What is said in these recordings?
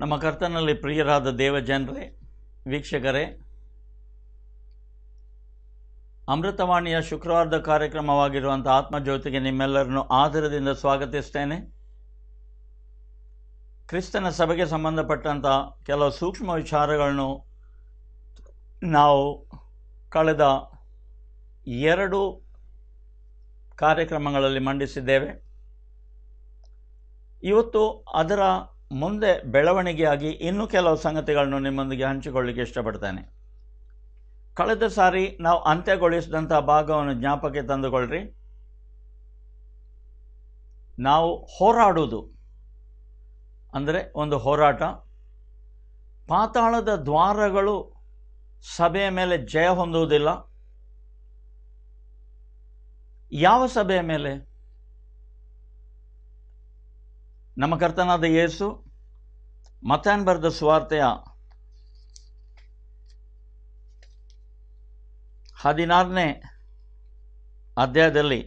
ನಮ್ಮ ಕರ್ತನಲ್ಲಿ ಪ್ರಿಯರಾದ ದೇವಜನರೇ ವೀಕ್ಷಕರೇ ಅಮೃತವಾಣಿಯ ಶುಕ್ರವಾರದ ಕಾರ್ಯಕ್ರಮವಾಗಿರುವಂಥ ಆತ್ಮಜ್ಯೋತಿಗೆ ನಿಮ್ಮೆಲ್ಲರನ್ನು ಆಧಾರದಿಂದ ಸ್ವಾಗತಿಸ್ತೇನೆ ಕ್ರಿಸ್ತನ ಸಭೆಗೆ ಸಂಬಂಧಪಟ್ಟಂಥ ಕೆಲವು ಸೂಕ್ಷ್ಮ ವಿಚಾರಗಳನ್ನು ನಾವು ಕಳೆದ ಎರಡು ಕಾರ್ಯಕ್ರಮಗಳಲ್ಲಿ ಮಂಡಿಸಿದ್ದೇವೆ ಇವತ್ತು ಅದರ ಮುಂದೆ ಬೆಳವಣಿಗೆಯಾಗಿ ಇನ್ನೂ ಕೆಲವು ಸಂಗತಿಗಳನ್ನು ನಿಮ್ಮೊಂದಿಗೆ ಹಂಚಿಕೊಳ್ಳಿಕ್ಕೆ ಇಷ್ಟಪಡ್ತೇನೆ ಕಳೆದ ಸಾರಿ ನಾವು ಅಂತ್ಯಗೊಳಿಸಿದಂಥ ಭಾಗವನ್ನು ಜ್ಞಾಪಕಕ್ಕೆ ತಂದುಕೊಳ್ಳ್ರಿ ನಾವು ಹೋರಾಡುವುದು ಅಂದರೆ ಒಂದು ಹೋರಾಟ ಪಾತಾಳದ ದ್ವಾರಗಳು ಸಭೆಯ ಮೇಲೆ ಜಯ ಹೊಂದುವುದಿಲ್ಲ ಯಾವ ಸಭೆಯ ಮೇಲೆ ನಮ್ಮ ಕರ್ತನಾದ ಯೇಸು ಮತಾನ್ ಬರೆದ ಸುವಾರ್ತೆಯ ಹದಿನಾರನೇ ಅಧ್ಯಾಯದಲ್ಲಿ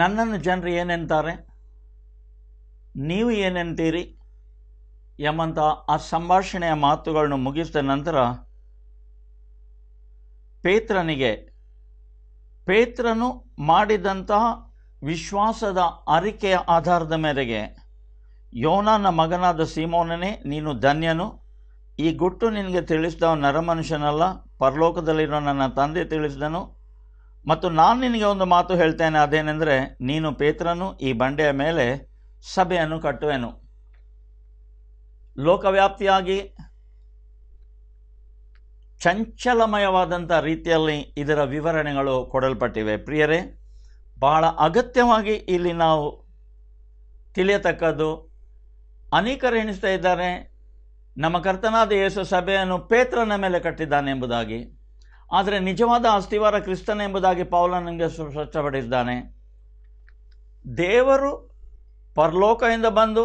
ನನ್ನನ್ನು ಜನರು ಏನೆಂತಾರೆ ನೀವು ಏನೆಂತೀರಿ ಎಂಬಂತಹ ಆ ಸಂಭಾಷಣೆಯ ಮಾತುಗಳನ್ನು ಮುಗಿಸಿದ ನಂತರ ಪೇತ್ರನಿಗೆ ಪೇತ್ರನು ಮಾಡಿದಂತಹ ವಿಶ್ವಾಸದ ಅರಿಕೆಯ ಆಧಾರದ ಮೇರೆಗೆ ಯೋನನ ಮಗನಾದ ಸೀಮೋನನೇ ನೀನು ಧನ್ಯನು ಈ ಗುಟ್ಟು ನಿನಗೆ ತಿಳಿಸಿದ ನರಮನುಷ್ಯನಲ್ಲ ಪರಲೋಕದಲ್ಲಿರೋ ನನ್ನ ತಂದೆ ತಿಳಿಸಿದನು ಮತ್ತು ನಾನು ನಿನಗೆ ಒಂದು ಮಾತು ಹೇಳ್ತೇನೆ ಅದೇನೆಂದರೆ ನೀನು ಪೇತ್ರನು ಈ ಬಂಡೆಯ ಮೇಲೆ ಸಭೆಯನ್ನು ಕಟ್ಟುವೆನು ಲೋಕವ್ಯಾಪ್ತಿಯಾಗಿ ಚಂಚಲಮಯವಾದಂಥ ರೀತಿಯಲ್ಲಿ ಇದರ ವಿವರಣೆಗಳು ಕೊಡಲ್ಪಟ್ಟಿವೆ ಪ್ರಿಯರೇ ಭಾಳ ಅಗತ್ಯವಾಗಿ ಇಲ್ಲಿ ನಾವು ತಿಳಿಯತಕ್ಕದ್ದು ಅನೇಕರು ಎಣಿಸ್ತಾ ಇದ್ದಾರೆ ನಮ್ಮ ಕರ್ತನಾದ ಯೇಸು ಸಭೆಯನ್ನು ಪೇತ್ರನ ಮೇಲೆ ಕಟ್ಟಿದ್ದಾನೆ ಎಂಬುದಾಗಿ ಆದರೆ ನಿಜವಾದ ಅಸ್ತಿವಾರ ಕ್ರಿಸ್ತನ ಎಂಬುದಾಗಿ ಪೌಲ ನನಗೆ ಸ್ವಚ್ಛಪಡಿಸಿದ್ದಾನೆ ದೇವರು ಪರಲೋಕದಿಂದ ಬಂದು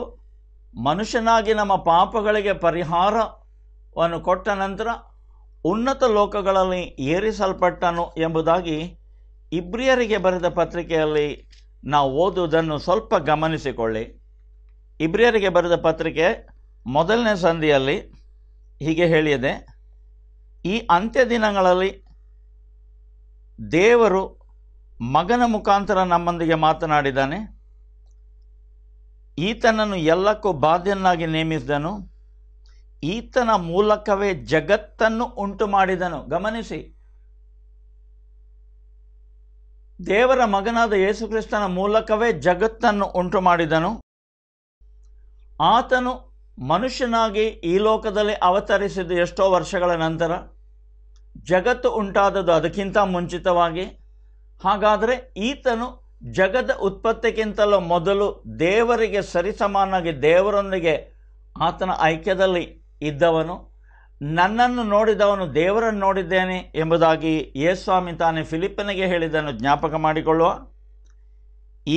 ಮನುಷ್ಯನಾಗಿ ನಮ್ಮ ಪಾಪಗಳಿಗೆ ಪರಿಹಾರವನ್ನು ಕೊಟ್ಟ ನಂತರ ಉನ್ನತ ಲೋಕಗಳಲ್ಲಿ ಏರಿಸಲ್ಪಟ್ಟನು ಎಂಬುದಾಗಿ ಇಬ್ರಿಯರಿಗೆ ಬರೆದ ಪತ್ರಿಕೆಯಲ್ಲಿ ನಾವು ಓದುವುದನ್ನು ಸ್ವಲ್ಪ ಗಮನಿಸಿಕೊಳ್ಳಿ ಇಬ್ರಿಯರಿಗೆ ಬರೆದ ಪತ್ರಿಕೆ ಮೊದಲನೇ ಸಂಧಿಯಲ್ಲಿ ಹೀಗೆ ಹೇಳಿದೆ ಈ ಅಂತ್ಯ ದಿನಗಳಲ್ಲಿ ದೇವರು ಮಗನ ಮುಖಾಂತರ ನಮ್ಮೊಂದಿಗೆ ಮಾತನಾಡಿದ್ದಾನೆ ಈತನನ್ನು ಎಲ್ಲಕ್ಕೂ ಬಾಧ್ಯನಾಗಿ ನೇಮಿಸಿದನು ಈತನ ಮೂಲಕವೇ ಜಗತ್ತನ್ನು ಉಂಟು ಮಾಡಿದನು ಗಮನಿಸಿ ದೇವರ ಮಗನಾದ ಯೇಸುಕ್ರಿಸ್ತನ ಮೂಲಕವೇ ಜಗತ್ತನ್ನು ಉಂಟು ಮಾಡಿದನು ಆತನು ಮನುಷ್ಯನಾಗಿ ಈ ಲೋಕದಲ್ಲಿ ಅವತರಿಸಿದ ಎಷ್ಟೋ ವರ್ಷಗಳ ನಂತರ ಜಗತ್ತು ಉಂಟಾದದ್ದು ಅದಕ್ಕಿಂತ ಮುಂಚಿತವಾಗಿ ಹಾಗಾದರೆ ಈತನು ಜಗದ ಉತ್ಪತ್ತಿಗಿಂತಲೂ ಮೊದಲು ದೇವರಿಗೆ ಸರಿಸಮಾನಾಗಿ ದೇವರೊಂದಿಗೆ ಆತನ ಐಕ್ಯದಲ್ಲಿ ಇದ್ದವನು ನನ್ನನ್ನು ನೋಡಿದವನು ದೇವರನ್ನು ನೋಡಿದ್ದೇನೆ ಎಂಬುದಾಗಿ ಯೇಸ್ವಾಮಿ ತಾನೇ ಫಿಲಿಪ್ಪನಿಗೆ ಹೇಳಿದ್ದನ್ನು ಜ್ಞಾಪಕ ಮಾಡಿಕೊಳ್ಳುವ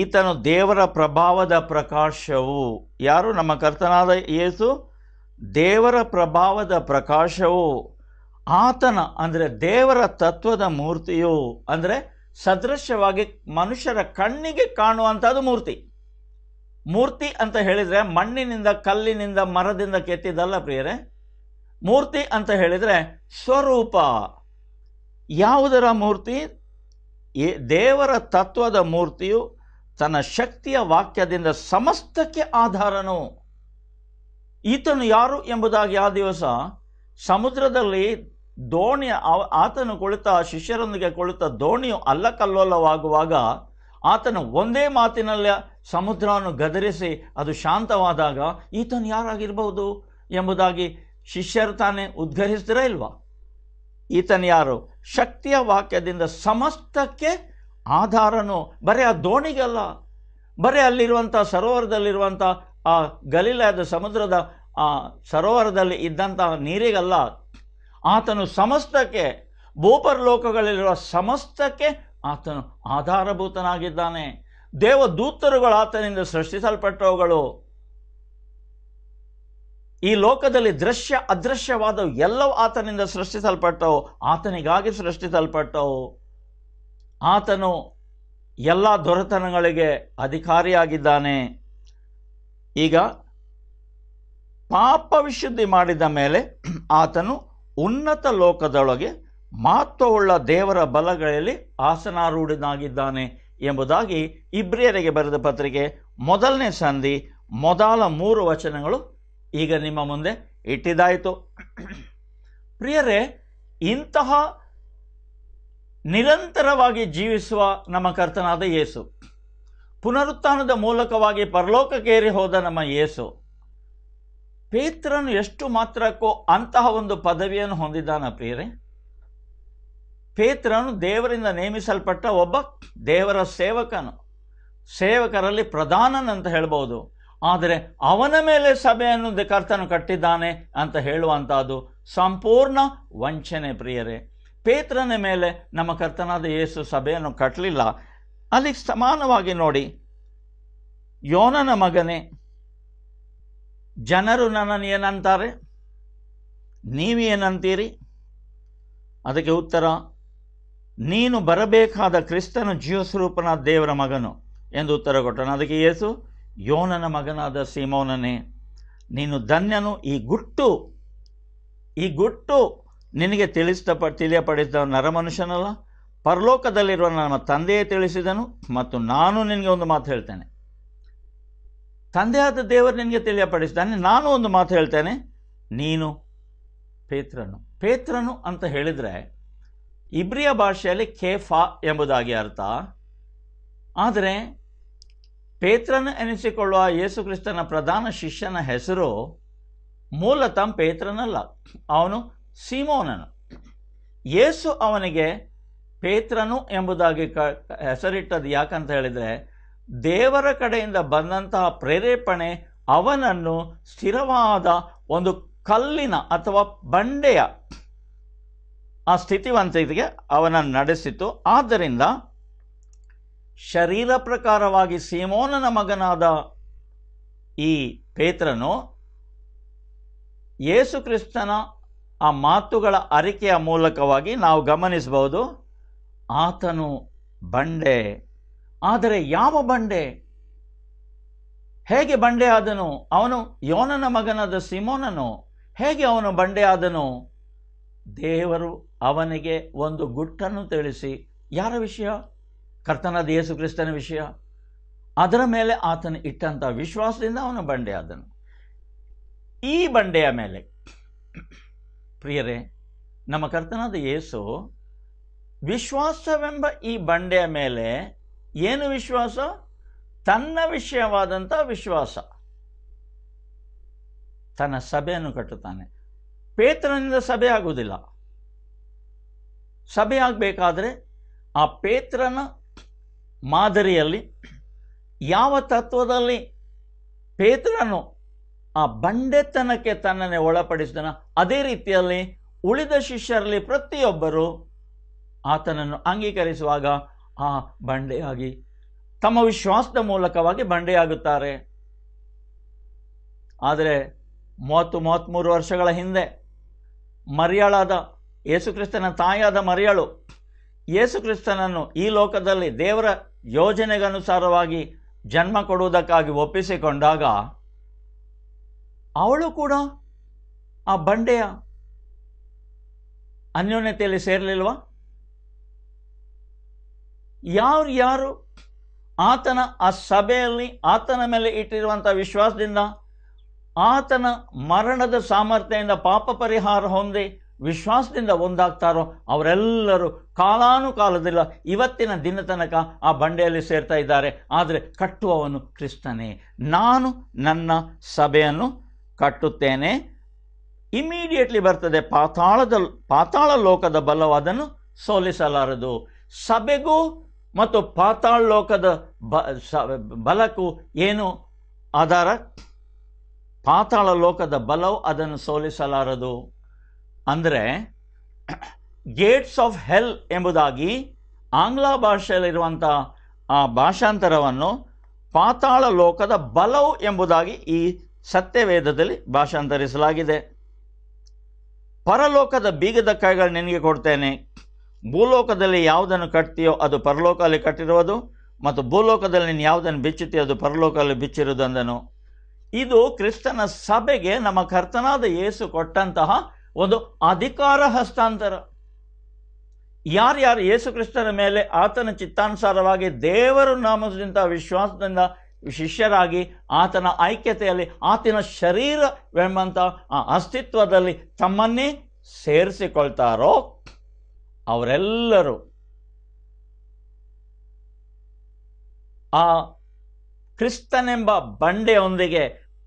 ಈತನು ದೇವರ ಪ್ರಭಾವದ ಪ್ರಕಾಶವು ಯಾರು ನಮ್ಮ ಕರ್ತನಾದ ಯೇಸು ದೇವರ ಪ್ರಭಾವದ ಪ್ರಕಾಶವು ಆತನ ಅಂದರೆ ದೇವರ ತತ್ವದ ಮೂರ್ತಿಯು ಅಂದರೆ ಸದೃಶ್ಯವಾಗಿ ಮನುಷ್ಯರ ಕಣ್ಣಿಗೆ ಕಾಣುವಂಥದ್ದು ಮೂರ್ತಿ ಮೂರ್ತಿ ಅಂತ ಹೇಳಿದರೆ ಮಣ್ಣಿನಿಂದ ಕಲ್ಲಿನಿಂದ ಮರದಿಂದ ಕೆತ್ತಿದ್ದಲ್ಲ ಪ್ರಿಯರೇ ಮೂರ್ತಿ ಅಂತ ಹೇಳಿದರೆ ಸ್ವರೂಪ ಯಾವುದರ ಮೂರ್ತಿ ದೇವರ ತತ್ವದ ಮೂರ್ತಿಯು ತನ್ನ ಶಕ್ತಿಯ ವಾಕ್ಯದಿಂದ ಸಮಸ್ತಕ್ಕೆ ಆಧಾರನು ಈತನು ಯಾರು ಎಂಬುದಾಗಿ ಆ ದಿವಸ ಸಮುದ್ರದಲ್ಲಿ ದೋಣಿಯ ಆತನು ಕುಳಿತ ಶಿಷ್ಯರೊಂದಿಗೆ ಕುಳಿತ ದೋಣಿಯು ಅಲ್ಲಕಲ್ಲೋಲವಾಗುವಾಗ ಆತನು ಒಂದೇ ಮಾತಿನಲ್ಲಿ ಸಮುದ್ರವನ್ನು ಗದರಿಸಿ ಅದು ಶಾಂತವಾದಾಗ ಈತನು ಯಾರಾಗಿರ್ಬೋದು ಎಂಬುದಾಗಿ ಶಿಷ್ಯರು ತಾನೇ ಉದ್ಘರಿಸ್ತಿರ ಇಲ್ವಾ ಈತನ ಯಾರು ಶಕ್ತಿಯ ವಾಕ್ಯದಿಂದ ಸಮಸ್ತಕ್ಕೆ ಆಧಾರನು ಬರೀ ಆ ದೋಣಿಗಲ್ಲ ಬರೀ ಅಲ್ಲಿರುವಂಥ ಸರೋವರದಲ್ಲಿರುವಂಥ ಆ ಗಲೀಲಾದ ಸಮುದ್ರದ ಆ ಸರೋವರದಲ್ಲಿ ಇದ್ದಂತಹ ನೀರಿಗಲ್ಲ ಆತನು ಸಮಸ್ತಕ್ಕೆ ಭೂಪರಲೋಕಗಳಲ್ಲಿರುವ ಸಮಸ್ತಕ್ಕೆ ಆತನು ಆಧಾರಭೂತನಾಗಿದ್ದಾನೆ ದೇವದೂತರುಗಳು ಆತನಿಂದ ಸೃಷ್ಟಿಸಲ್ಪಟ್ಟವುಗಳು ಈ ಲೋಕದಲ್ಲಿ ದೃಶ್ಯ ಅದೃಶ್ಯವಾದವು ಎಲ್ಲವೂ ಆತನಿಂದ ಸೃಷ್ಟಿಸಲ್ಪಟ್ಟವು ಆತನಿಗಾಗಿ ಸೃಷ್ಟಿಸಲ್ಪಟ್ಟವು ಆತನು ಎಲ್ಲ ದೊರೆತನಗಳಿಗೆ ಅಧಿಕಾರಿಯಾಗಿದ್ದಾನೆ ಈಗ ಪಾಪ ವಿಶುದ್ಧಿ ಮಾಡಿದ ಮೇಲೆ ಆತನು ಉನ್ನತ ಲೋಕದೊಳಗೆ ಮಹತ್ವವುಳ್ಳ ದೇವರ ಬಲಗಳಲ್ಲಿ ಆಸನಾರೂಢನಾಗಿದ್ದಾನೆ ಎಂಬುದಾಗಿ ಇಬ್ರಿಯರಿಗೆ ಬರೆದ ಪತ್ರಿಕೆ ಮೊದಲನೇ ಸಂಧಿ ಮೊದಲ ಮೂರು ವಚನಗಳು ಈಗ ನಿಮ್ಮ ಮುಂದೆ ಇಟ್ಟಿದಾಯಿತು ಪ್ರಿಯರೇ ಇಂತಹ ನಿರಂತರವಾಗಿ ಜೀವಿಸುವ ನಮ್ಮ ಕರ್ತನಾದ ಯೇಸು ಪುನರುತ್ಥಾನದ ಮೂಲಕವಾಗಿ ಪರಲೋಕಕ್ಕೇರಿ ಹೋದ ನಮ್ಮ ಯೇಸು ಪೇತ್ರನು ಎಷ್ಟು ಮಾತ್ರಕ್ಕೂ ಅಂತಹ ಒಂದು ಪದವಿಯನ್ನು ಹೊಂದಿದ್ದಾನ ಪ್ರಿಯರೇ ಪೇತ್ರನು ದೇವರಿಂದ ನೇಮಿಸಲ್ಪಟ್ಟ ಒಬ್ಬ ದೇವರ ಸೇವಕನು ಸೇವಕರಲ್ಲಿ ಪ್ರಧಾನನಂತ ಅಂತ ಹೇಳ್ಬೋದು ಆದರೆ ಅವನ ಮೇಲೆ ಸಭೆಯನ್ನು ಕರ್ತನು ಕಟ್ಟಿದ್ದಾನೆ ಅಂತ ಹೇಳುವಂಥದ್ದು ಸಂಪೂರ್ಣ ವಂಚನೆ ಪ್ರಿಯರೇ ಪೇತ್ರನ ಮೇಲೆ ನಮ್ಮ ಕರ್ತನಾದ ಯೇಸು ಸಭೆಯನ್ನು ಕಟ್ಟಲಿಲ್ಲ ಅಲ್ಲಿ ಸಮಾನವಾಗಿ ನೋಡಿ ಯೋನನ ಮಗನೇ ಜನರು ನನ್ನನ್ನು ಏನಂತಾರೆ ನೀವೇನಂತೀರಿ ಅದಕ್ಕೆ ಉತ್ತರ ನೀನು ಬರಬೇಕಾದ ಕ್ರಿಸ್ತನು ಜೀವಸ್ವರೂಪನ ದೇವರ ಮಗನು ಎಂದು ಉತ್ತರ ಕೊಟ್ಟನು ಅದಕ್ಕೆ ಯೇಸು ಯೋನನ ಮಗನಾದ ಸೀಮೋನನೇ ನೀನು ಧನ್ಯನು ಈ ಗುಟ್ಟು ಈ ಗುಟ್ಟು ನಿನಗೆ ತಿಳಿಯ ತಿಳಿಯಪಡಿಸಿದ ನರಮನುಷ್ಯನಲ್ಲ ಪರಲೋಕದಲ್ಲಿರುವ ನನ್ನ ತಂದೆಯೇ ತಿಳಿಸಿದನು ಮತ್ತು ನಾನು ನಿನಗೆ ಒಂದು ಮಾತು ಹೇಳ್ತೇನೆ ತಂದೆಯಾದ ದೇವರು ನಿನಗೆ ತಿಳಿಯಪಡಿಸಿದ್ದಾನೆ ನಾನು ಒಂದು ಮಾತು ಹೇಳ್ತೇನೆ ನೀನು ಪೇತ್ರನು ಪೇತ್ರನು ಅಂತ ಹೇಳಿದರೆ ಇಬ್ರಿಯ ಭಾಷೆಯಲ್ಲಿ ಫಾ ಎಂಬುದಾಗಿ ಅರ್ಥ ಆದರೆ ಪೇತ್ರನ ಎನಿಸಿಕೊಳ್ಳುವ ಯೇಸುಕ್ರಿಸ್ತನ ಪ್ರಧಾನ ಶಿಷ್ಯನ ಹೆಸರು ಮೂಲತಃ ಪೇತ್ರನಲ್ಲ ಅವನು ಸೀಮೋನನು ಯೇಸು ಅವನಿಗೆ ಪೇತ್ರನು ಎಂಬುದಾಗಿ ಕ ಹೆಸರಿಟ್ಟದ್ದು ಯಾಕಂತ ಹೇಳಿದರೆ ದೇವರ ಕಡೆಯಿಂದ ಬಂದಂತಹ ಪ್ರೇರೇಪಣೆ ಅವನನ್ನು ಸ್ಥಿರವಾದ ಒಂದು ಕಲ್ಲಿನ ಅಥವಾ ಬಂಡೆಯ ಆ ಸ್ಥಿತಿವಂತಿಗೆ ಅವನನ್ನು ನಡೆಸಿತು ಆದ್ದರಿಂದ ಶರೀರ ಪ್ರಕಾರವಾಗಿ ಸೀಮೋನನ ಮಗನಾದ ಈ ಪೇತ್ರನು ಯೇಸುಕ್ರಿಸ್ತನ ಆ ಮಾತುಗಳ ಅರಿಕೆಯ ಮೂಲಕವಾಗಿ ನಾವು ಗಮನಿಸಬಹುದು ಆತನು ಬಂಡೆ ಆದರೆ ಯಾವ ಬಂಡೆ ಹೇಗೆ ಬಂಡೆ ಆದನು ಅವನು ಯೋನನ ಮಗನಾದ ಸಿಮೋನನು ಹೇಗೆ ಅವನು ಬಂಡೆ ಆದನು ದೇವರು ಅವನಿಗೆ ಒಂದು ಗುಟ್ಟನ್ನು ತಿಳಿಸಿ ಯಾರ ವಿಷಯ ಕರ್ತನಾದ ಯೇಸು ಕ್ರಿಸ್ತನ ವಿಷಯ ಅದರ ಮೇಲೆ ಆತನು ಇಟ್ಟಂಥ ವಿಶ್ವಾಸದಿಂದ ಅವನ ಬಂಡೆ ಆದನು ಈ ಬಂಡೆಯ ಮೇಲೆ ಪ್ರಿಯರೇ ನಮ್ಮ ಕರ್ತನಾದ ಯೇಸು ವಿಶ್ವಾಸವೆಂಬ ಈ ಬಂಡೆಯ ಮೇಲೆ ಏನು ವಿಶ್ವಾಸ ತನ್ನ ವಿಷಯವಾದಂಥ ವಿಶ್ವಾಸ ತನ್ನ ಸಭೆಯನ್ನು ಕಟ್ಟುತ್ತಾನೆ ಪೇತ್ರನಿಂದ ಸಭೆ ಆಗುವುದಿಲ್ಲ ಸಭೆ ಆಗಬೇಕಾದ್ರೆ ಆ ಪೇತ್ರನ ಮಾದರಿಯಲ್ಲಿ ಯಾವ ತತ್ವದಲ್ಲಿ ಪೇತ್ರನು ಆ ಬಂಡೆತನಕ್ಕೆ ತನ್ನನ್ನೇ ಒಳಪಡಿಸಿದನ ಅದೇ ರೀತಿಯಲ್ಲಿ ಉಳಿದ ಶಿಷ್ಯರಲ್ಲಿ ಪ್ರತಿಯೊಬ್ಬರು ಆತನನ್ನು ಅಂಗೀಕರಿಸುವಾಗ ಆ ಬಂಡೆಯಾಗಿ ತಮ್ಮ ವಿಶ್ವಾಸದ ಮೂಲಕವಾಗಿ ಬಂಡೆಯಾಗುತ್ತಾರೆ ಆದರೆ ಮೂವತ್ತು ಮೂವತ್ತ್ಮೂರು ವರ್ಷಗಳ ಹಿಂದೆ ಮರಿಯಾಳಾದ ಯೇಸುಕ್ರಿಸ್ತನ ತಾಯಿಯಾದ ಮರಿಯಾಳು ಯೇಸು ಕ್ರಿಸ್ತನನ್ನು ಈ ಲೋಕದಲ್ಲಿ ದೇವರ ಯೋಜನೆಗನುಸಾರವಾಗಿ ಜನ್ಮ ಕೊಡುವುದಕ್ಕಾಗಿ ಒಪ್ಪಿಸಿಕೊಂಡಾಗ ಅವಳು ಕೂಡ ಆ ಬಂಡೆಯ ಅನ್ಯೋನ್ಯತೆಯಲ್ಲಿ ಸೇರಲಿಲ್ವ ಯಾರು ಯಾರು ಆತನ ಆ ಸಭೆಯಲ್ಲಿ ಆತನ ಮೇಲೆ ಇಟ್ಟಿರುವಂಥ ವಿಶ್ವಾಸದಿಂದ ಆತನ ಮರಣದ ಸಾಮರ್ಥ್ಯದಿಂದ ಪಾಪ ಪರಿಹಾರ ಹೊಂದಿ ವಿಶ್ವಾಸದಿಂದ ಒಂದಾಗ್ತಾರೋ ಅವರೆಲ್ಲರೂ ಕಾಲಾನುಕಾಲದಿಲ್ಲ ಇವತ್ತಿನ ದಿನ ತನಕ ಆ ಬಂಡೆಯಲ್ಲಿ ಸೇರ್ತಾ ಇದ್ದಾರೆ ಆದರೆ ಕಟ್ಟುವವನು ಕ್ರಿಸ್ತನೇ ನಾನು ನನ್ನ ಸಭೆಯನ್ನು ಕಟ್ಟುತ್ತೇನೆ ಇಮಿಡಿಯೇಟ್ಲಿ ಬರ್ತದೆ ಪಾತಾಳದ ಪಾತಾಳ ಲೋಕದ ಬಲವು ಅದನ್ನು ಸೋಲಿಸಲಾರದು ಸಭೆಗೂ ಮತ್ತು ಪಾತಾಳ ಲೋಕದ ಬ ಬಲಕ್ಕೂ ಏನು ಆಧಾರ ಪಾತಾಳ ಲೋಕದ ಬಲವು ಅದನ್ನು ಸೋಲಿಸಲಾರದು ಅಂದರೆ ಗೇಟ್ಸ್ ಆಫ್ ಹೆಲ್ ಎಂಬುದಾಗಿ ಆಂಗ್ಲ ಭಾಷೆಯಲ್ಲಿರುವಂಥ ಆ ಭಾಷಾಂತರವನ್ನು ಪಾತಾಳ ಲೋಕದ ಬಲವು ಎಂಬುದಾಗಿ ಈ ಸತ್ಯವೇದದಲ್ಲಿ ಭಾಷಾಂತರಿಸಲಾಗಿದೆ ಪರಲೋಕದ ಬೀಗದ ಕೈಗಳು ನಿನಗೆ ಕೊಡ್ತೇನೆ ಭೂಲೋಕದಲ್ಲಿ ಯಾವುದನ್ನು ಕಟ್ತೀಯೋ ಅದು ಪರಲೋಕದಲ್ಲಿ ಕಟ್ಟಿರುವುದು ಮತ್ತು ಭೂಲೋಕದಲ್ಲಿ ನೀನು ಯಾವುದನ್ನು ಬಿಚ್ಚುತ್ತೀಯೋ ಅದು ಪರಲೋಕದಲ್ಲಿ ಅಂದನು ಇದು ಕ್ರಿಸ್ತನ ಸಭೆಗೆ ನಮ್ಮ ಕರ್ತನಾದ ಯೇಸು ಕೊಟ್ಟಂತಹ ಒಂದು ಅಧಿಕಾರ ಹಸ್ತಾಂತರ ಯಾರ್ಯಾರು ಯೇಸುಕ್ರಿಸ್ತನ ಮೇಲೆ ಆತನ ಚಿತ್ತಾನುಸಾರವಾಗಿ ದೇವರ ನಾಮದಿಂದ ವಿಶ್ವಾಸದಿಂದ ಶಿಷ್ಯರಾಗಿ ಆತನ ಐಕ್ಯತೆಯಲ್ಲಿ ಆತನ ಶರೀರವೆಂಬಂಥ ಆ ಅಸ್ತಿತ್ವದಲ್ಲಿ ತಮ್ಮನ್ನೇ ಸೇರಿಸಿಕೊಳ್ತಾರೋ ಅವರೆಲ್ಲರೂ ಆ ಕ್ರಿಸ್ತನೆಂಬ ಬಂಡೆಯೊಂದಿಗೆ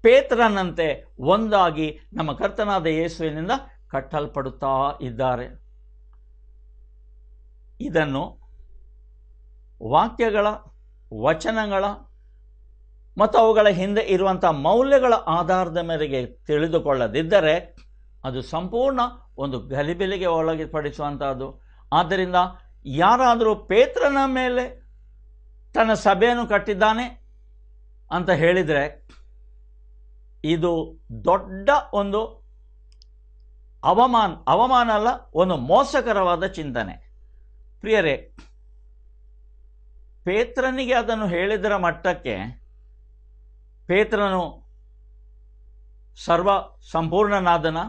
ಪೇತ್ರನಂತೆ ಒಂದಾಗಿ ನಮ್ಮ ಕರ್ತನಾದ ಯೇಸುವಿನಿಂದ ಕಟ್ಟಲ್ಪಡುತ್ತಾ ಇದ್ದಾರೆ ಇದನ್ನು ವಾಕ್ಯಗಳ ವಚನಗಳ ಮತ್ತು ಅವುಗಳ ಹಿಂದೆ ಇರುವಂಥ ಮೌಲ್ಯಗಳ ಆಧಾರದ ಮೇರೆಗೆ ತಿಳಿದುಕೊಳ್ಳದಿದ್ದರೆ ಅದು ಸಂಪೂರ್ಣ ಒಂದು ಗಲಿಬಿಲಿಗೆ ಪಡಿಸುವಂಥದ್ದು ಆದ್ದರಿಂದ ಯಾರಾದರೂ ಪೇತ್ರನ ಮೇಲೆ ತನ್ನ ಸಭೆಯನ್ನು ಕಟ್ಟಿದ್ದಾನೆ ಅಂತ ಹೇಳಿದರೆ ಇದು ದೊಡ್ಡ ಒಂದು ಅವಮಾನ ಅವಮಾನ ಅಲ್ಲ ಒಂದು ಮೋಸಕರವಾದ ಚಿಂತನೆ ಪ್ರಿಯರೇ ಪೇತ್ರನಿಗೆ ಅದನ್ನು ಹೇಳಿದರ ಮಟ್ಟಕ್ಕೆ ಪೇತ್ರನು ಸರ್ವ ಸಂಪೂರ್ಣನಾದನ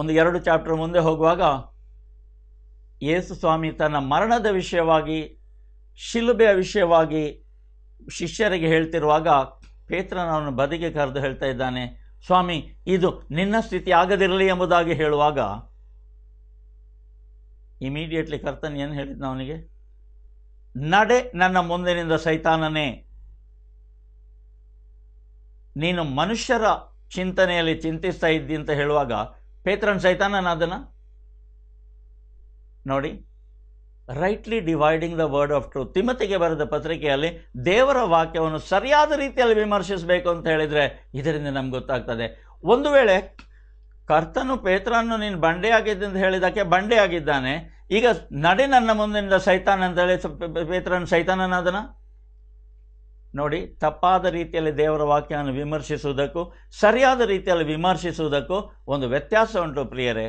ಒಂದು ಎರಡು ಚಾಪ್ಟರ್ ಮುಂದೆ ಹೋಗುವಾಗ ಯೇಸು ಸ್ವಾಮಿ ತನ್ನ ಮರಣದ ವಿಷಯವಾಗಿ ಶಿಲುಬೆಯ ವಿಷಯವಾಗಿ ಶಿಷ್ಯರಿಗೆ ಹೇಳ್ತಿರುವಾಗ ಪೇತ್ರನವನ್ನು ಬದಿಗೆ ಕರೆದು ಹೇಳ್ತಾ ಇದ್ದಾನೆ ಸ್ವಾಮಿ ಇದು ನಿನ್ನ ಸ್ಥಿತಿ ಆಗದಿರಲಿ ಎಂಬುದಾಗಿ ಹೇಳುವಾಗ ಇಮಿಡಿಯೇಟ್ಲಿ ಕರ್ತನ್ ಏನು ಹೇಳಿದ್ನ ಅವನಿಗೆ ನಡೆ ನನ್ನ ಮುಂದಿನಿಂದ ಸೈತಾನನೇ ನೀನು ಮನುಷ್ಯರ ಚಿಂತನೆಯಲ್ಲಿ ಚಿಂತಿಸ್ತಾ ಇದ್ದಿ ಅಂತ ಹೇಳುವಾಗ ಪೇತ್ರನ್ ಸೈತಾನನ ಅದನ್ನು ನೋಡಿ rightly dividing the word of truth ತಿಮತಿಗೆ ಬರೆದ ಪತ್ರಿಕೆಯಲ್ಲಿ ದೇವರ ವಾಕ್ಯವನ್ನು ಸರಿಯಾದ ರೀತಿಯಲ್ಲಿ ವಿಮರ್ಶಿಸಬೇಕು ಅಂತ ಹೇಳಿದರೆ ಇದರಿಂದ ನಮ್ಗೆ ಗೊತ್ತಾಗ್ತದೆ ಒಂದು ವೇಳೆ ಕರ್ತನು ಪೇತ್ರನ್ನು ನೀನು ಬಂಡೆ ಅಂತ ಹೇಳಿದಕ್ಕೆ ಬಂಡೆ ಈಗ ನಡೆ ನನ್ನ ಮುಂದಿನಿಂದ ಸೈತಾನ ಅಂತ ಹೇಳಿ ಪೇತ್ರನ ಸೈತಾನನಾದನ ನೋಡಿ ತಪ್ಪಾದ ರೀತಿಯಲ್ಲಿ ದೇವರ ವಾಕ್ಯವನ್ನು ವಿಮರ್ಶಿಸುವುದಕ್ಕೂ ಸರಿಯಾದ ರೀತಿಯಲ್ಲಿ ವಿಮರ್ಶಿಸುವುದಕ್ಕೂ ಒಂದು ವ್ಯತ್ಯಾಸ ಉಂಟು ಪ್ರಿಯರೇ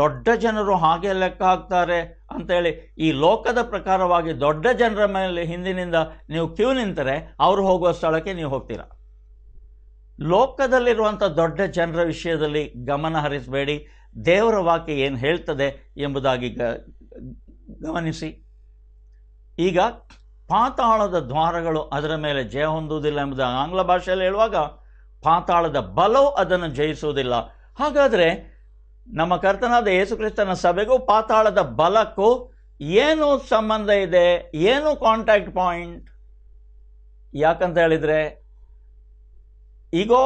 ದೊಡ್ಡ ಜನರು ಹಾಗೆ ಲೆಕ್ಕ ಹಾಕ್ತಾರೆ ಅಂತೇಳಿ ಈ ಲೋಕದ ಪ್ರಕಾರವಾಗಿ ದೊಡ್ಡ ಜನರ ಮೇಲೆ ಹಿಂದಿನಿಂದ ನೀವು ಕ್ಯೂ ನಿಂತರೆ ಅವರು ಹೋಗುವ ಸ್ಥಳಕ್ಕೆ ನೀವು ಹೋಗ್ತೀರ ಲೋಕದಲ್ಲಿರುವಂಥ ದೊಡ್ಡ ಜನರ ವಿಷಯದಲ್ಲಿ ಗಮನ ಹರಿಸಬೇಡಿ ದೇವರ ವಾಕ್ಯ ಏನು ಹೇಳ್ತದೆ ಎಂಬುದಾಗಿ ಗಮನಿಸಿ ಈಗ ಪಾತಾಳದ ದ್ವಾರಗಳು ಅದರ ಮೇಲೆ ಜಯ ಹೊಂದುವುದಿಲ್ಲ ಎಂಬುದು ಆಂಗ್ಲ ಭಾಷೆಯಲ್ಲಿ ಹೇಳುವಾಗ ಪಾತಾಳದ ಬಲವು ಅದನ್ನು ಜಯಿಸುವುದಿಲ್ಲ ಹಾಗಾದರೆ ನಮ್ಮ ಕರ್ತನಾದ ಯೇಸುಕ್ರಿಸ್ತನ ಸಭೆಗೂ ಪಾತಾಳದ ಬಲಕ್ಕೂ ಏನು ಸಂಬಂಧ ಇದೆ ಏನು ಕಾಂಟ್ಯಾಕ್ಟ್ ಪಾಯಿಂಟ್ ಯಾಕಂತ ಹೇಳಿದರೆ ಈಗೋ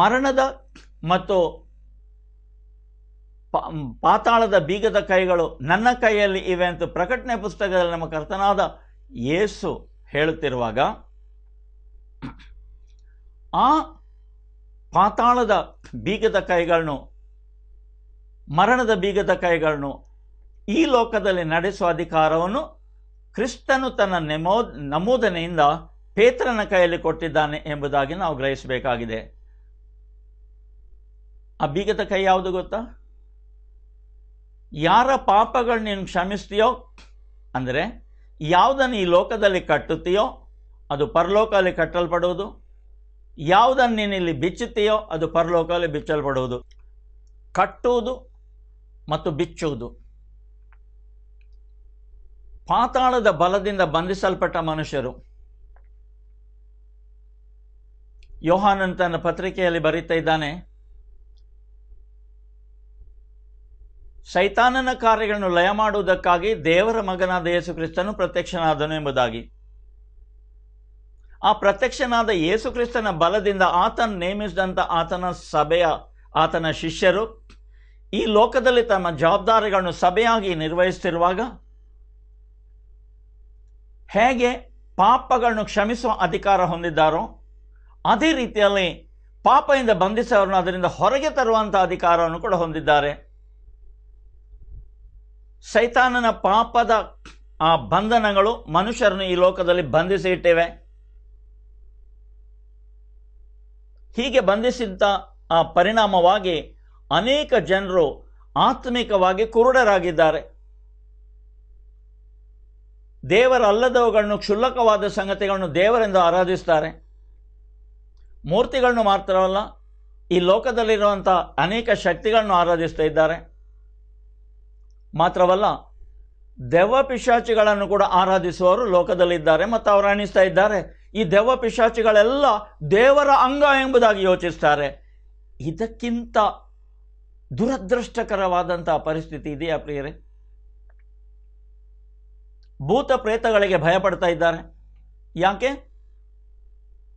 ಮರಣದ ಮತ್ತು ಪಾತಾಳದ ಬೀಗದ ಕೈಗಳು ನನ್ನ ಕೈಯಲ್ಲಿ ಇವೆ ಅಂತ ಪ್ರಕಟಣೆ ಪುಸ್ತಕದಲ್ಲಿ ನಮ್ಮ ಕರ್ತನಾದ ಯೇಸು ಹೇಳುತ್ತಿರುವಾಗ ಆ ಪಾತಾಳದ ಬೀಗದ ಕೈಗಳನ್ನು ಮರಣದ ಬೀಗದ ಕೈಗಳನ್ನು ಈ ಲೋಕದಲ್ಲಿ ನಡೆಸುವ ಅಧಿಕಾರವನ್ನು ಕ್ರಿಸ್ತನು ತನ್ನ ನೆಮೋ ನಮೂದನೆಯಿಂದ ಪೇತ್ರನ ಕೈಯಲ್ಲಿ ಕೊಟ್ಟಿದ್ದಾನೆ ಎಂಬುದಾಗಿ ನಾವು ಗ್ರಹಿಸಬೇಕಾಗಿದೆ ಆ ಬೀಗದ ಕೈ ಯಾವುದು ಗೊತ್ತಾ ಯಾರ ಪಾಪಗಳು ನೀನು ಕ್ಷಮಿಸ್ತೀಯೋ ಅಂದರೆ ಯಾವುದನ್ನು ಈ ಲೋಕದಲ್ಲಿ ಕಟ್ಟುತ್ತೀಯೋ ಅದು ಪರಲೋಕದಲ್ಲಿ ಕಟ್ಟಲ್ಪಡುವುದು ಯಾವುದನ್ನು ನೀನಿಲ್ಲಿ ಬಿಚ್ಚುತ್ತೀಯೋ ಅದು ಪರಲೋಕದಲ್ಲಿ ಬಿಚ್ಚಲ್ಪಡುವುದು ಕಟ್ಟುವುದು ಮತ್ತು ಬಿಚ್ಚುವುದು ಪಾತಾಳದ ಬಲದಿಂದ ಬಂಧಿಸಲ್ಪಟ್ಟ ಮನುಷ್ಯರು ಯೋಹಾನನ್ ತನ್ನ ಪತ್ರಿಕೆಯಲ್ಲಿ ಬರೀತಾ ಇದ್ದಾನೆ ಶೈತಾನನ ಕಾರ್ಯಗಳನ್ನು ಲಯ ಮಾಡುವುದಕ್ಕಾಗಿ ದೇವರ ಮಗನಾದ ಯೇಸು ಕ್ರಿಸ್ತನು ಪ್ರತ್ಯಕ್ಷನಾದನು ಎಂಬುದಾಗಿ ಆ ಪ್ರತ್ಯಕ್ಷನಾದ ಯೇಸುಕ್ರಿಸ್ತನ ಬಲದಿಂದ ಆತನ ನೇಮಿಸಿದಂಥ ಆತನ ಸಭೆಯ ಆತನ ಶಿಷ್ಯರು ಈ ಲೋಕದಲ್ಲಿ ತಮ್ಮ ಜವಾಬ್ದಾರಿಗಳನ್ನು ಸಭೆಯಾಗಿ ನಿರ್ವಹಿಸುತ್ತಿರುವಾಗ ಹೇಗೆ ಪಾಪಗಳನ್ನು ಕ್ಷಮಿಸುವ ಅಧಿಕಾರ ಹೊಂದಿದ್ದಾರೋ ಅದೇ ರೀತಿಯಲ್ಲಿ ಪಾಪದಿಂದ ಬಂಧಿಸುವವರನ್ನು ಅದರಿಂದ ಹೊರಗೆ ತರುವಂಥ ಅಧಿಕಾರವನ್ನು ಕೂಡ ಹೊಂದಿದ್ದಾರೆ ಸೈತಾನನ ಪಾಪದ ಆ ಬಂಧನಗಳು ಮನುಷ್ಯರನ್ನು ಈ ಲೋಕದಲ್ಲಿ ಬಂಧಿಸಿ ಇಟ್ಟಿವೆ ಹೀಗೆ ಬಂಧಿಸಿದ್ದ ಆ ಪರಿಣಾಮವಾಗಿ ಅನೇಕ ಜನರು ಆತ್ಮಿಕವಾಗಿ ಕುರುಡರಾಗಿದ್ದಾರೆ ದೇವರಲ್ಲದವುಗಳನ್ನು ಕ್ಷುಲ್ಲಕವಾದ ಸಂಗತಿಗಳನ್ನು ದೇವರೆಂದು ಆರಾಧಿಸ್ತಾರೆ ಮೂರ್ತಿಗಳನ್ನು ಮಾತ್ರವಲ್ಲ ಈ ಲೋಕದಲ್ಲಿರುವಂಥ ಅನೇಕ ಶಕ್ತಿಗಳನ್ನು ಆರಾಧಿಸ್ತಾ ಇದ್ದಾರೆ ಮಾತ್ರವಲ್ಲ ದೆವ್ವ ಪಿಶಾಚಿಗಳನ್ನು ಕೂಡ ಆರಾಧಿಸುವವರು ಲೋಕದಲ್ಲಿದ್ದಾರೆ ಮತ್ತು ಅವರು ಅಣಿಸ್ತಾ ಇದ್ದಾರೆ ಈ ದೆವ್ವ ಪಿಶಾಚಿಗಳೆಲ್ಲ ದೇವರ ಅಂಗ ಎಂಬುದಾಗಿ ಯೋಚಿಸ್ತಾರೆ ಇದಕ್ಕಿಂತ ದುರದೃಷ್ಟಕರವಾದಂತಹ ಪರಿಸ್ಥಿತಿ ಇದೆಯಾ ಪ್ರಿಯರೇ ಭೂತ ಪ್ರೇತಗಳಿಗೆ ಭಯಪಡ್ತಾ ಇದ್ದಾರೆ ಯಾಕೆ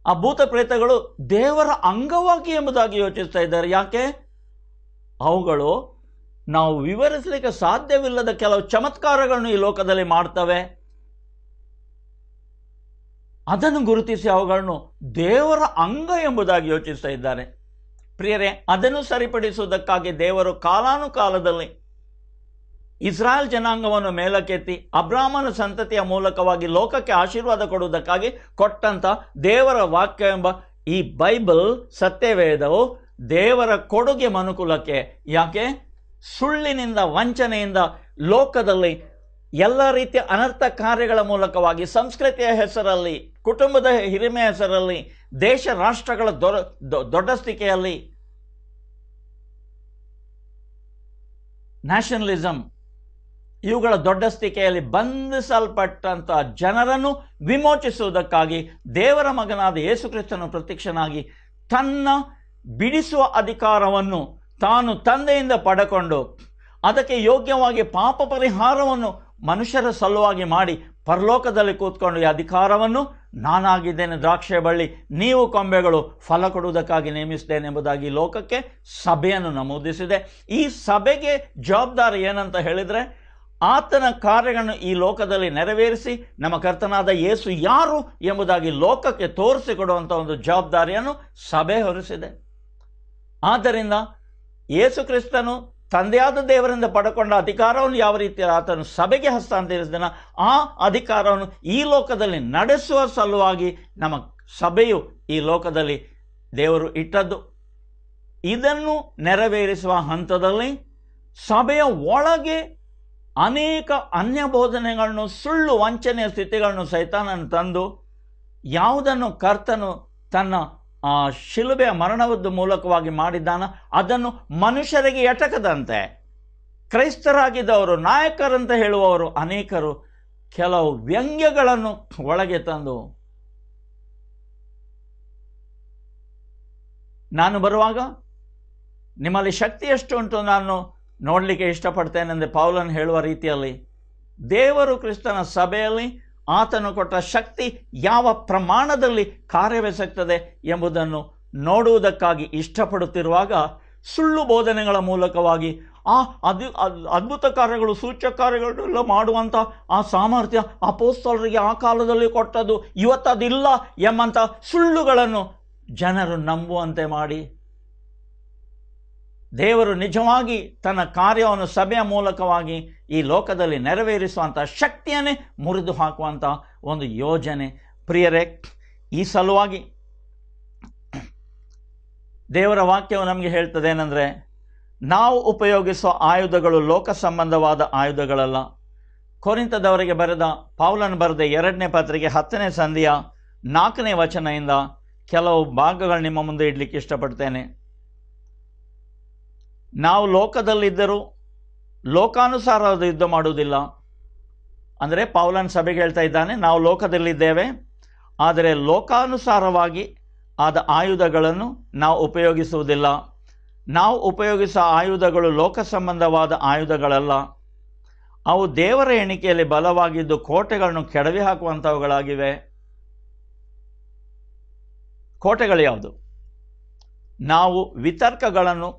ಆ ಭೂತ ಪ್ರೇತಗಳು ದೇವರ ಅಂಗವಾಗಿ ಎಂಬುದಾಗಿ ಯೋಚಿಸ್ತಾ ಇದ್ದಾರೆ ಯಾಕೆ ಅವುಗಳು ನಾವು ವಿವರಿಸಲಿಕ್ಕೆ ಸಾಧ್ಯವಿಲ್ಲದ ಕೆಲವು ಚಮತ್ಕಾರಗಳನ್ನು ಈ ಲೋಕದಲ್ಲಿ ಮಾಡ್ತವೆ ಅದನ್ನು ಗುರುತಿಸಿ ಅವುಗಳನ್ನು ದೇವರ ಅಂಗ ಎಂಬುದಾಗಿ ಯೋಚಿಸ್ತಾ ಇದ್ದಾರೆ ಪ್ರಿಯರೇ ಅದನ್ನು ಸರಿಪಡಿಸುವುದಕ್ಕಾಗಿ ದೇವರು ಕಾಲಾನುಕಾಲದಲ್ಲಿ ಇಸ್ರಾಯೇಲ್ ಜನಾಂಗವನ್ನು ಮೇಲಕ್ಕೆತ್ತಿ ಅಬ್ರಾಹ್ಮನ ಸಂತತಿಯ ಮೂಲಕವಾಗಿ ಲೋಕಕ್ಕೆ ಆಶೀರ್ವಾದ ಕೊಡುವುದಕ್ಕಾಗಿ ಕೊಟ್ಟಂಥ ದೇವರ ವಾಕ್ಯ ಎಂಬ ಈ ಬೈಬಲ್ ಸತ್ಯವೇದವು ದೇವರ ಕೊಡುಗೆ ಮನುಕುಲಕ್ಕೆ ಯಾಕೆ ಸುಳ್ಳಿನಿಂದ ವಂಚನೆಯಿಂದ ಲೋಕದಲ್ಲಿ ಎಲ್ಲ ರೀತಿಯ ಅನರ್ಥ ಕಾರ್ಯಗಳ ಮೂಲಕವಾಗಿ ಸಂಸ್ಕೃತಿಯ ಹೆಸರಲ್ಲಿ ಕುಟುಂಬದ ಹಿರಿಮೆಯ ಹೆಸರಲ್ಲಿ ದೇಶ ರಾಷ್ಟ್ರಗಳ ದೊರ ದೊಡ್ಡಸ್ತಿಕೆಯಲ್ಲಿ ನ್ಯಾಷನಲಿಸಮ್ ಇವುಗಳ ದೊಡ್ಡಸ್ತಿಕೆಯಲ್ಲಿ ಬಂಧಿಸಲ್ಪಟ್ಟಂಥ ಜನರನ್ನು ವಿಮೋಚಿಸುವುದಕ್ಕಾಗಿ ದೇವರ ಮಗನಾದ ಯೇಸುಕ್ರಿಸ್ತನು ಪ್ರತ್ಯಕ್ಷನಾಗಿ ತನ್ನ ಬಿಡಿಸುವ ಅಧಿಕಾರವನ್ನು ತಾನು ತಂದೆಯಿಂದ ಪಡೆಕೊಂಡು ಅದಕ್ಕೆ ಯೋಗ್ಯವಾಗಿ ಪಾಪ ಪರಿಹಾರವನ್ನು ಮನುಷ್ಯರ ಸಲುವಾಗಿ ಮಾಡಿ ಪರಲೋಕದಲ್ಲಿ ಕೂತ್ಕೊಂಡು ಈ ಅಧಿಕಾರವನ್ನು ನಾನಾಗಿದ್ದೇನೆ ದ್ರಾಕ್ಷೆ ಬಳ್ಳಿ ನೀವು ಕೊಂಬೆಗಳು ಫಲ ಕೊಡುವುದಕ್ಕಾಗಿ ನೇಮಿಸಿದ್ದೇನೆ ಎಂಬುದಾಗಿ ಲೋಕಕ್ಕೆ ಸಭೆಯನ್ನು ನಮೂದಿಸಿದೆ ಈ ಸಭೆಗೆ ಜವಾಬ್ದಾರಿ ಏನಂತ ಹೇಳಿದರೆ ಆತನ ಕಾರ್ಯಗಳನ್ನು ಈ ಲೋಕದಲ್ಲಿ ನೆರವೇರಿಸಿ ನಮ್ಮ ಕರ್ತನಾದ ಯೇಸು ಯಾರು ಎಂಬುದಾಗಿ ಲೋಕಕ್ಕೆ ತೋರಿಸಿಕೊಡುವಂಥ ಒಂದು ಜವಾಬ್ದಾರಿಯನ್ನು ಸಭೆ ಹೊರಿಸಿದೆ ಆದ್ದರಿಂದ ಏಸು ಕ್ರಿಸ್ತನು ತಂದೆಯಾದ ದೇವರಿಂದ ಪಡ್ಕೊಂಡ ಅಧಿಕಾರವನ್ನು ಯಾವ ರೀತಿ ಆತನು ಸಭೆಗೆ ಹಸ್ತಾಂತರಿಸಿದನ ಆ ಅಧಿಕಾರವನ್ನು ಈ ಲೋಕದಲ್ಲಿ ನಡೆಸುವ ಸಲುವಾಗಿ ನಮ್ಮ ಸಭೆಯು ಈ ಲೋಕದಲ್ಲಿ ದೇವರು ಇಟ್ಟದ್ದು ಇದನ್ನು ನೆರವೇರಿಸುವ ಹಂತದಲ್ಲಿ ಸಭೆಯ ಒಳಗೆ ಅನೇಕ ಅನ್ಯ ಬೋಧನೆಗಳನ್ನು ಸುಳ್ಳು ವಂಚನೆಯ ಸ್ಥಿತಿಗಳನ್ನು ನಾನು ತಂದು ಯಾವುದನ್ನು ಕರ್ತನು ತನ್ನ ಆ ಶಿಲುಬೆಯ ಮರಣವದ್ದು ಮೂಲಕವಾಗಿ ಮಾಡಿದ್ದಾನ ಅದನ್ನು ಮನುಷ್ಯರಿಗೆ ಎಟಕದಂತೆ ಕ್ರೈಸ್ತರಾಗಿದ್ದವರು ನಾಯಕರಂತ ಹೇಳುವವರು ಅನೇಕರು ಕೆಲವು ವ್ಯಂಗ್ಯಗಳನ್ನು ಒಳಗೆ ತಂದು ನಾನು ಬರುವಾಗ ನಿಮ್ಮಲ್ಲಿ ಶಕ್ತಿ ಎಷ್ಟು ಉಂಟು ನಾನು ನೋಡಲಿಕ್ಕೆ ಇಷ್ಟಪಡ್ತೇನೆಂದು ಪೌಲನ್ ಹೇಳುವ ರೀತಿಯಲ್ಲಿ ದೇವರು ಕ್ರಿಸ್ತನ ಸಭೆಯಲ್ಲಿ ಆತನು ಕೊಟ್ಟ ಶಕ್ತಿ ಯಾವ ಪ್ರಮಾಣದಲ್ಲಿ ಕಾರ್ಯವೆಸಗ್ತದೆ ಎಂಬುದನ್ನು ನೋಡುವುದಕ್ಕಾಗಿ ಇಷ್ಟಪಡುತ್ತಿರುವಾಗ ಸುಳ್ಳು ಬೋಧನೆಗಳ ಮೂಲಕವಾಗಿ ಆ ಅದು ಅದ್ಭುತ ಕಾರ್ಯಗಳು ಸೂಚ್ಯ ಕಾರ್ಯಗಳೆಲ್ಲ ಮಾಡುವಂಥ ಆ ಸಾಮರ್ಥ್ಯ ಅಪೋಸ್ತಲರಿಗೆ ಆ ಕಾಲದಲ್ಲಿ ಕೊಟ್ಟದ್ದು ಇವತ್ತದಿಲ್ಲ ಎಂಬಂಥ ಸುಳ್ಳುಗಳನ್ನು ಜನರು ನಂಬುವಂತೆ ಮಾಡಿ ದೇವರು ನಿಜವಾಗಿ ತನ್ನ ಕಾರ್ಯವನ್ನು ಸಭೆಯ ಮೂಲಕವಾಗಿ ಈ ಲೋಕದಲ್ಲಿ ನೆರವೇರಿಸುವಂಥ ಶಕ್ತಿಯನ್ನೇ ಮುರಿದು ಹಾಕುವಂಥ ಒಂದು ಯೋಜನೆ ಪ್ರಿಯರೇ ಈ ಸಲುವಾಗಿ ದೇವರ ವಾಕ್ಯವು ನಮಗೆ ಹೇಳ್ತದೆ ಏನಂದರೆ ನಾವು ಉಪಯೋಗಿಸುವ ಆಯುಧಗಳು ಲೋಕ ಸಂಬಂಧವಾದ ಆಯುಧಗಳಲ್ಲ ಕೊರಿಂತದವರಿಗೆ ಬರೆದ ಪೌಲನ್ ಬರೆದ ಎರಡನೇ ಪತ್ರಿಕೆ ಹತ್ತನೇ ಸಂಧಿಯ ನಾಲ್ಕನೇ ವಚನದಿಂದ ಕೆಲವು ಭಾಗಗಳು ನಿಮ್ಮ ಮುಂದೆ ಇಡಲಿಕ್ಕೆ ಇಷ್ಟಪಡ್ತೇನೆ ನಾವು ಲೋಕದಲ್ಲಿದ್ದರೂ ಲೋಕಾನುಸಾರ ಯುದ್ಧ ಮಾಡುವುದಿಲ್ಲ ಅಂದರೆ ಪಾವಲನ್ ಸಭೆಗೆ ಹೇಳ್ತಾ ಇದ್ದಾನೆ ನಾವು ಲೋಕದಲ್ಲಿದ್ದೇವೆ ಆದರೆ ಲೋಕಾನುಸಾರವಾಗಿ ಆದ ಆಯುಧಗಳನ್ನು ನಾವು ಉಪಯೋಗಿಸುವುದಿಲ್ಲ ನಾವು ಉಪಯೋಗಿಸುವ ಆಯುಧಗಳು ಲೋಕ ಸಂಬಂಧವಾದ ಆಯುಧಗಳಲ್ಲ ಅವು ದೇವರ ಎಣಿಕೆಯಲ್ಲಿ ಬಲವಾಗಿದ್ದು ಕೋಟೆಗಳನ್ನು ಕೆಡವಿ ಹಾಕುವಂಥವುಗಳಾಗಿವೆ ಕೋಟೆಗಳು ಯಾವುದು ನಾವು ವಿತರ್ಕಗಳನ್ನು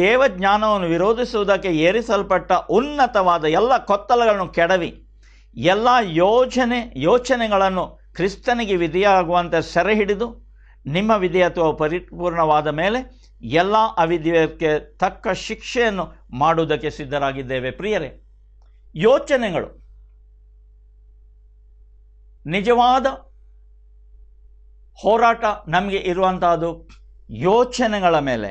ದೇವಜ್ಞಾನವನ್ನು ವಿರೋಧಿಸುವುದಕ್ಕೆ ಏರಿಸಲ್ಪಟ್ಟ ಉನ್ನತವಾದ ಎಲ್ಲ ಕೊತ್ತಲಗಳನ್ನು ಕೆಡವಿ ಎಲ್ಲ ಯೋಜನೆ ಯೋಚನೆಗಳನ್ನು ಕ್ರಿಸ್ತನಿಗೆ ವಿಧಿಯಾಗುವಂತೆ ಸೆರೆ ಹಿಡಿದು ನಿಮ್ಮ ವಿಧೇಯತ್ವವು ಪರಿಪೂರ್ಣವಾದ ಮೇಲೆ ಎಲ್ಲ ಅವಿದ್ಯಕ್ಕೆ ತಕ್ಕ ಶಿಕ್ಷೆಯನ್ನು ಮಾಡುವುದಕ್ಕೆ ಸಿದ್ಧರಾಗಿದ್ದೇವೆ ಪ್ರಿಯರೇ ಯೋಚನೆಗಳು ನಿಜವಾದ ಹೋರಾಟ ನಮಗೆ ಇರುವಂತಹದ್ದು ಯೋಚನೆಗಳ ಮೇಲೆ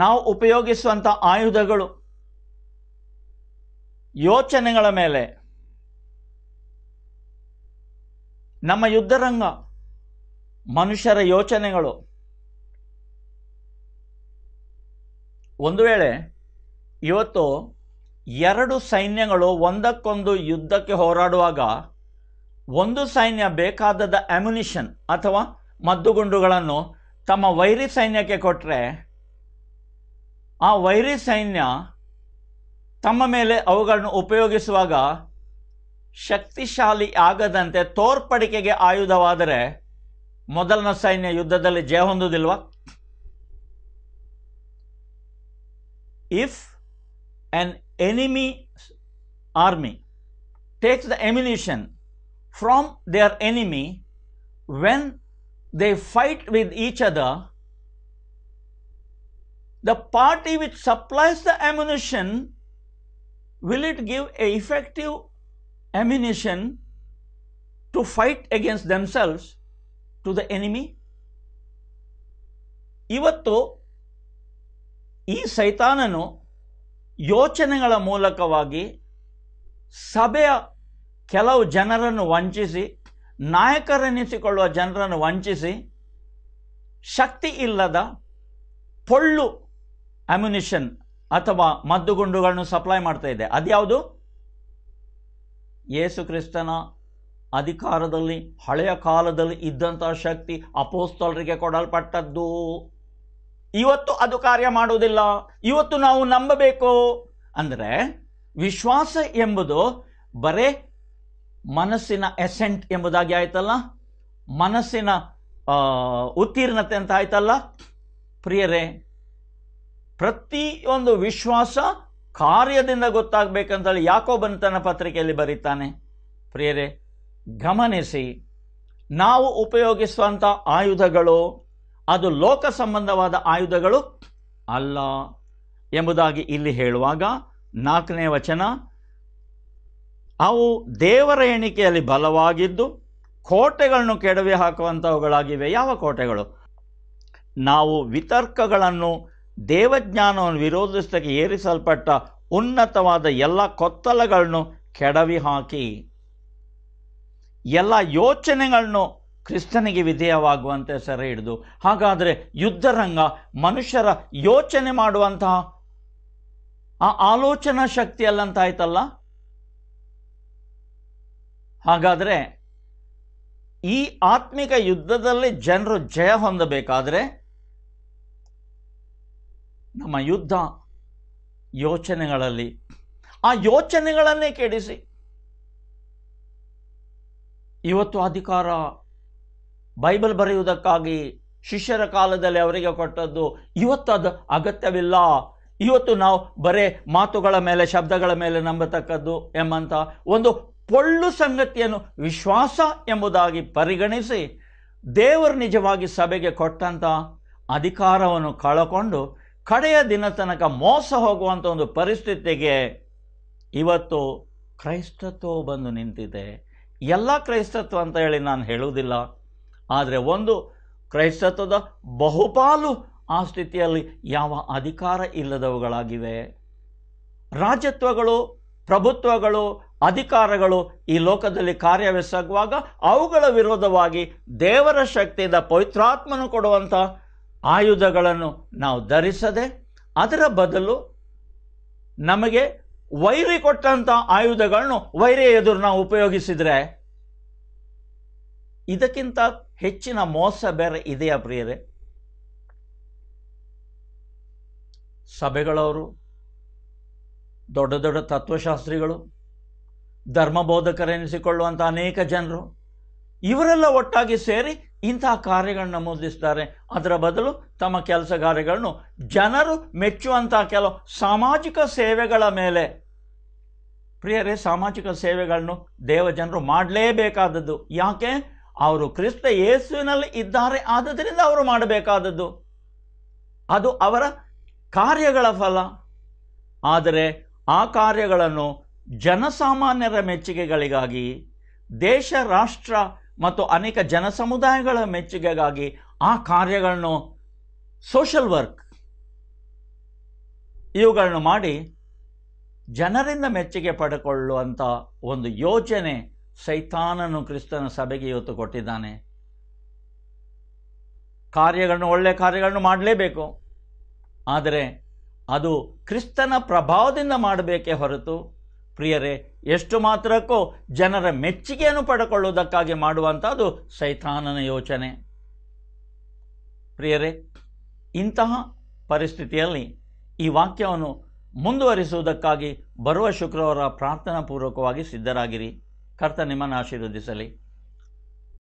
ನಾವು ಉಪಯೋಗಿಸುವಂಥ ಆಯುಧಗಳು ಯೋಚನೆಗಳ ಮೇಲೆ ನಮ್ಮ ಯುದ್ಧರಂಗ ಮನುಷ್ಯರ ಯೋಚನೆಗಳು ಒಂದು ವೇಳೆ ಇವತ್ತು ಎರಡು ಸೈನ್ಯಗಳು ಒಂದಕ್ಕೊಂದು ಯುದ್ಧಕ್ಕೆ ಹೋರಾಡುವಾಗ ಒಂದು ಸೈನ್ಯ ಬೇಕಾದದ ಅಮ್ಯುನಿಷನ್ ಅಥವಾ ಮದ್ದುಗುಂಡುಗಳನ್ನು ತಮ್ಮ ವೈರಿ ಸೈನ್ಯಕ್ಕೆ ಕೊಟ್ಟರೆ ಆ ವೈರಿ ಸೈನ್ಯ ತಮ್ಮ ಮೇಲೆ ಅವುಗಳನ್ನು ಉಪಯೋಗಿಸುವಾಗ ಶಕ್ತಿಶಾಲಿ ಆಗದಂತೆ ತೋರ್ಪಡಿಕೆಗೆ ಆಯುಧವಾದರೆ ಮೊದಲನ ಸೈನ್ಯ ಯುದ್ಧದಲ್ಲಿ ಜಯ ಹೊಂದುವುದಿಲ್ವ if an enemy army takes the ammunition from their enemy when they fight with each other the party which supplies the ammunition, will it give a effective ammunition to fight against themselves to the enemy? ಇವತ್ತು ಈ ಸೈತಾನನು ಯೋಚನೆಗಳ ಮೂಲಕವಾಗಿ ಸಭೆಯ ಕೆಲವು ಜನರನ್ನು ವಂಚಿಸಿ ನಾಯಕರೆನಿಸಿಕೊಳ್ಳುವ ಜನರನ್ನು ವಂಚಿಸಿ ಶಕ್ತಿ ಇಲ್ಲದ ಪೊಳ್ಳು ammunition ಅಥವಾ ಮದ್ದುಗುಂಡುಗಳನ್ನು ಸಪ್ಲೈ ಮಾಡ್ತಾ ಇದೆ ಅದ್ಯಾವುದು ಯೇಸು ಕ್ರಿಸ್ತನ ಅಧಿಕಾರದಲ್ಲಿ ಹಳೆಯ ಕಾಲದಲ್ಲಿ ಇದ್ದಂಥ ಶಕ್ತಿ ಅಪೋಸ್ತಲರಿಗೆ ಕೊಡಲ್ಪಟ್ಟದ್ದು ಇವತ್ತು ಅದು ಕಾರ್ಯ ಮಾಡುವುದಿಲ್ಲ ಇವತ್ತು ನಾವು ನಂಬಬೇಕು ಅಂದರೆ ವಿಶ್ವಾಸ ಎಂಬುದು ಬರೇ ಮನಸ್ಸಿನ ಎಸೆಂಟ್ ಎಂಬುದಾಗಿ ಆಯ್ತಲ್ಲ ಮನಸ್ಸಿನ ಉತ್ತೀರ್ಣತೆ ಅಂತ ಆಯ್ತಲ್ಲ ಪ್ರಿಯರೇ ಪ್ರತಿಯೊಂದು ವಿಶ್ವಾಸ ಕಾರ್ಯದಿಂದ ಗೊತ್ತಾಗಬೇಕಂತೇಳಿ ಯಾಕೋಬನ್ ತನ್ನ ಪತ್ರಿಕೆಯಲ್ಲಿ ಬರೀತಾನೆ ಪ್ರಿಯರೇ ಗಮನಿಸಿ ನಾವು ಉಪಯೋಗಿಸುವಂಥ ಆಯುಧಗಳು ಅದು ಲೋಕ ಸಂಬಂಧವಾದ ಆಯುಧಗಳು ಅಲ್ಲ ಎಂಬುದಾಗಿ ಇಲ್ಲಿ ಹೇಳುವಾಗ ನಾಲ್ಕನೇ ವಚನ ಅವು ದೇವರ ಎಣಿಕೆಯಲ್ಲಿ ಬಲವಾಗಿದ್ದು ಕೋಟೆಗಳನ್ನು ಕೆಡವಿ ಹಾಕುವಂಥವುಗಳಾಗಿವೆ ಯಾವ ಕೋಟೆಗಳು ನಾವು ವಿತರ್ಕಗಳನ್ನು ದೇವಜ್ಞಾನವನ್ನು ವಿರೋಧಿಸಿದಕ್ಕೆ ಏರಿಸಲ್ಪಟ್ಟ ಉನ್ನತವಾದ ಎಲ್ಲ ಕೊತ್ತಲಗಳನ್ನು ಕೆಡವಿ ಹಾಕಿ ಎಲ್ಲ ಯೋಚನೆಗಳನ್ನು ಕ್ರಿಸ್ತನಿಗೆ ವಿಧೇಯವಾಗುವಂತೆ ಸೆರೆ ಹಿಡಿದು ಹಾಗಾದರೆ ಯುದ್ಧರಂಗ ಮನುಷ್ಯರ ಯೋಚನೆ ಮಾಡುವಂತಹ ಆ ಆಲೋಚನಾ ಶಕ್ತಿ ಹಾಗಾದರೆ ಈ ಆತ್ಮಿಕ ಯುದ್ಧದಲ್ಲಿ ಜನರು ಜಯ ಹೊಂದಬೇಕಾದರೆ ನಮ್ಮ ಯುದ್ಧ ಯೋಚನೆಗಳಲ್ಲಿ ಆ ಯೋಚನೆಗಳನ್ನೇ ಕೆಡಿಸಿ ಇವತ್ತು ಅಧಿಕಾರ ಬೈಬಲ್ ಬರೆಯುವುದಕ್ಕಾಗಿ ಶಿಷ್ಯರ ಕಾಲದಲ್ಲಿ ಅವರಿಗೆ ಕೊಟ್ಟದ್ದು ಇವತ್ತು ಅದು ಅಗತ್ಯವಿಲ್ಲ ಇವತ್ತು ನಾವು ಬರೇ ಮಾತುಗಳ ಮೇಲೆ ಶಬ್ದಗಳ ಮೇಲೆ ನಂಬತಕ್ಕದ್ದು ಎಂಬಂಥ ಒಂದು ಪೊಳ್ಳು ಸಂಗತಿಯನ್ನು ವಿಶ್ವಾಸ ಎಂಬುದಾಗಿ ಪರಿಗಣಿಸಿ ದೇವರು ನಿಜವಾಗಿ ಸಭೆಗೆ ಕೊಟ್ಟಂಥ ಅಧಿಕಾರವನ್ನು ಕಳಕೊಂಡು ಕಡೆಯ ದಿನ ತನಕ ಮೋಸ ಹೋಗುವಂಥ ಒಂದು ಪರಿಸ್ಥಿತಿಗೆ ಇವತ್ತು ಕ್ರೈಸ್ತತ್ವ ಬಂದು ನಿಂತಿದೆ ಎಲ್ಲ ಕ್ರೈಸ್ತತ್ವ ಅಂತ ಹೇಳಿ ನಾನು ಹೇಳುವುದಿಲ್ಲ ಆದರೆ ಒಂದು ಕ್ರೈಸ್ತತ್ವದ ಬಹುಪಾಲು ಆ ಸ್ಥಿತಿಯಲ್ಲಿ ಯಾವ ಅಧಿಕಾರ ಇಲ್ಲದವುಗಳಾಗಿವೆ ರಾಜ್ಯತ್ವಗಳು ಪ್ರಭುತ್ವಗಳು ಅಧಿಕಾರಗಳು ಈ ಲೋಕದಲ್ಲಿ ಕಾರ್ಯವೆಸಗುವಾಗ ಅವುಗಳ ವಿರೋಧವಾಗಿ ದೇವರ ಶಕ್ತಿಯಿಂದ ಪವಿತ್ರಾತ್ಮನು ಕೊಡುವಂಥ ಆಯುಧಗಳನ್ನು ನಾವು ಧರಿಸದೆ ಅದರ ಬದಲು ನಮಗೆ ವೈರಿ ಕೊಟ್ಟಂಥ ಆಯುಧಗಳನ್ನು ವೈರಿ ಎದುರು ನಾವು ಉಪಯೋಗಿಸಿದರೆ ಇದಕ್ಕಿಂತ ಹೆಚ್ಚಿನ ಮೋಸ ಬೇರೆ ಇದೆಯಾ ಪ್ರಿಯರೇ ಸಭೆಗಳವರು ದೊಡ್ಡ ದೊಡ್ಡ ತತ್ವಶಾಸ್ತ್ರಿಗಳು ಧರ್ಮಬೋಧಕರೆನಿಸಿಕೊಳ್ಳುವಂಥ ಅನೇಕ ಜನರು ಇವರೆಲ್ಲ ಒಟ್ಟಾಗಿ ಸೇರಿ ಇಂತಹ ಕಾರ್ಯಗಳನ್ನು ನಮೂದಿಸ್ತಾರೆ ಅದರ ಬದಲು ತಮ್ಮ ಕೆಲಸಗಾರ್ಯಗಳನ್ನು ಜನರು ಮೆಚ್ಚುವಂಥ ಕೆಲವು ಸಾಮಾಜಿಕ ಸೇವೆಗಳ ಮೇಲೆ ಪ್ರಿಯರೇ ಸಾಮಾಜಿಕ ಸೇವೆಗಳನ್ನು ಜನರು ಮಾಡಲೇಬೇಕಾದದ್ದು ಯಾಕೆ ಅವರು ಕ್ರಿಸ್ತ ಯೇಸುವಿನಲ್ಲಿ ಇದ್ದಾರೆ ಆದ್ದರಿಂದ ಅವರು ಮಾಡಬೇಕಾದದ್ದು ಅದು ಅವರ ಕಾರ್ಯಗಳ ಫಲ ಆದರೆ ಆ ಕಾರ್ಯಗಳನ್ನು ಜನಸಾಮಾನ್ಯರ ಮೆಚ್ಚುಗೆಗಳಿಗಾಗಿ ದೇಶ ರಾಷ್ಟ್ರ ಮತ್ತು ಅನೇಕ ಜನ ಸಮುದಾಯಗಳ ಮೆಚ್ಚುಗೆಗಾಗಿ ಆ ಕಾರ್ಯಗಳನ್ನು ಸೋಷಲ್ ವರ್ಕ್ ಇವುಗಳನ್ನು ಮಾಡಿ ಜನರಿಂದ ಮೆಚ್ಚುಗೆ ಪಡ್ಕೊಳ್ಳುವಂಥ ಒಂದು ಯೋಚನೆ ಸೈತಾನನು ಕ್ರಿಸ್ತನ ಸಭೆಗೆ ಇವತ್ತು ಕೊಟ್ಟಿದ್ದಾನೆ ಕಾರ್ಯಗಳನ್ನು ಒಳ್ಳೆ ಕಾರ್ಯಗಳನ್ನು ಮಾಡಲೇಬೇಕು ಆದರೆ ಅದು ಕ್ರಿಸ್ತನ ಪ್ರಭಾವದಿಂದ ಮಾಡಬೇಕೇ ಹೊರತು ಪ್ರಿಯರೇ ಎಷ್ಟು ಮಾತ್ರಕ್ಕೂ ಜನರ ಮೆಚ್ಚುಗೆಯನ್ನು ಪಡ್ಕೊಳ್ಳುವುದಕ್ಕಾಗಿ ಮಾಡುವಂಥದ್ದು ಸೈತಾನನ ಯೋಚನೆ ಪ್ರಿಯರೇ ಇಂತಹ ಪರಿಸ್ಥಿತಿಯಲ್ಲಿ ಈ ವಾಕ್ಯವನ್ನು ಮುಂದುವರಿಸುವುದಕ್ಕಾಗಿ ಬರುವ ಶುಕ್ರವಾರ ಪ್ರಾರ್ಥನಾ ಪೂರ್ವಕವಾಗಿ ಸಿದ್ಧರಾಗಿರಿ ಕರ್ತ ನಿಮ್ಮನ್ನು ಆಶೀರ್ವದಿಸಲಿ